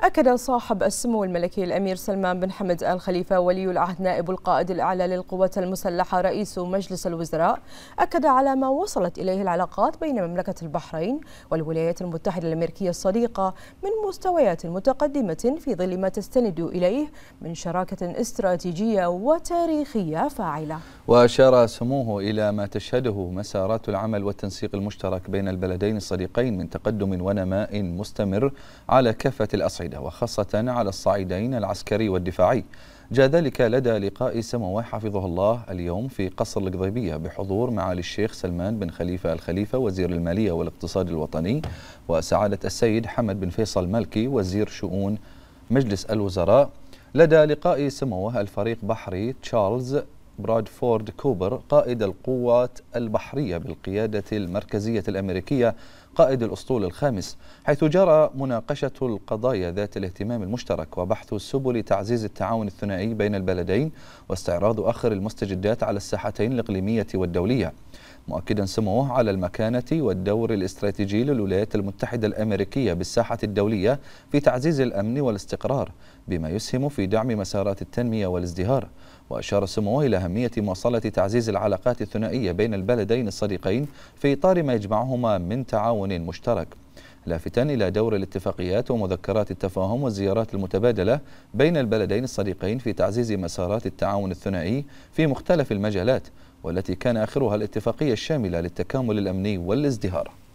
أكد صاحب السمو الملكي الأمير سلمان بن حمد آل خليفة ولي العهد نائب القائد الأعلى للقوات المسلحة رئيس مجلس الوزراء أكد على ما وصلت إليه العلاقات بين مملكة البحرين والولايات المتحدة الأمريكية الصديقة من مستويات متقدمة في ظل ما تستند إليه من شراكة استراتيجية وتاريخية فاعلة وأشار سموه إلى ما تشهده مسارات العمل والتنسيق المشترك بين البلدين الصديقين من تقدم ونماء مستمر على كافة الأصعدة الصاعدة وخاصة على الصعيدين العسكري والدفاعي جاء ذلك لدى لقاء سموه حفظه الله اليوم في قصر القضيبية بحضور معالي الشيخ سلمان بن خليفة الخليفة وزير المالية والاقتصاد الوطني وسعادة السيد حمد بن فيصل مالكي وزير شؤون مجلس الوزراء لدى لقاء سموه الفريق بحري تشارلز برادفورد كوبر قائد القوات البحرية بالقيادة المركزية الأمريكية قائد الأسطول الخامس حيث جرى مناقشة القضايا ذات الاهتمام المشترك وبحث سبل تعزيز التعاون الثنائي بين البلدين واستعراض آخر المستجدات على الساحتين الإقليمية والدولية مؤكدا سموه على المكانة والدور الاستراتيجي للولايات المتحدة الأمريكية بالساحة الدولية في تعزيز الأمن والاستقرار بما يسهم في دعم مسارات التنمية والازدهار وأشار سموه إلى أهمية مواصلة تعزيز العلاقات الثنائية بين البلدين الصديقين في إطار ما يجمعهما من تعاون مشترك لافتا إلى دور الاتفاقيات ومذكرات التفاهم والزيارات المتبادلة بين البلدين الصديقين في تعزيز مسارات التعاون الثنائي في مختلف المجالات والتي كان آخرها الاتفاقية الشاملة للتكامل الأمني والازدهار